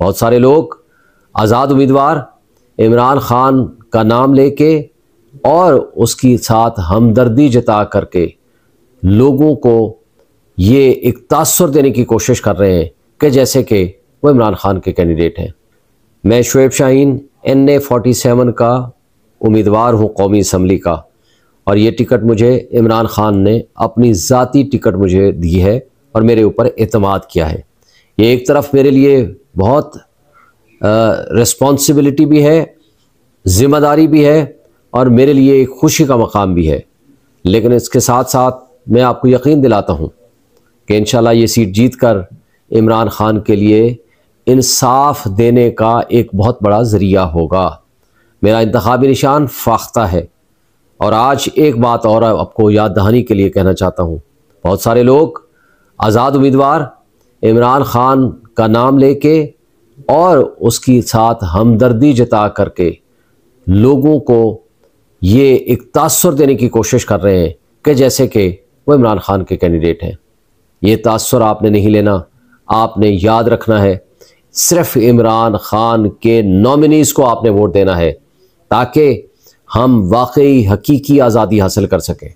बहुत सारे लोग आज़ाद उम्मीदवार इमरान खान का नाम लेके और उसकी साथ हमदर्दी जता करके लोगों को ये एक तासर देने की कोशिश कर रहे हैं कि जैसे कि वो इमरान खान के कैंडिडेट हैं मैं Shoaib Shaheen N A forty seven का उम्मीदवार हूँ कौमी असम्बली का और ये टिकट मुझे इमरान खान ने अपनी ज़ाती टिकट मुझे दी है और मेरे ऊपर अतमाद किया है ये एक तरफ मेरे लिए बहुत रिस्पॉन्सिबिलिटी भी है ज़िम्मेदारी भी है और मेरे लिए एक खुशी का मकाम भी है लेकिन इसके साथ साथ मैं आपको यकीन दिलाता हूँ कि इन ये सीट जीत कर इमरान ख़ान के लिए इंसाफ देने का एक बहुत बड़ा ज़रिया होगा मेरा इंतबी निशान फाख्ता है और आज एक बात और आपको याद दहानी के लिए कहना चाहता हूँ बहुत सारे लोग आज़ाद उम्मीदवार इमरान ख़ान का नाम लेके और उसकी साथ हमदर्दी जता करके लोगों को ये एक तासर देने की कोशिश कर रहे हैं कि जैसे कि वो इमरान ख़ान के कैंडिडेट हैं ये तासर आपने नहीं लेना आपने याद रखना है सिर्फ इमरान ख़ान के नॉमिनीज़ को आपने वोट देना है ताकि हम वाकई हकीकी आज़ादी हासिल कर सकें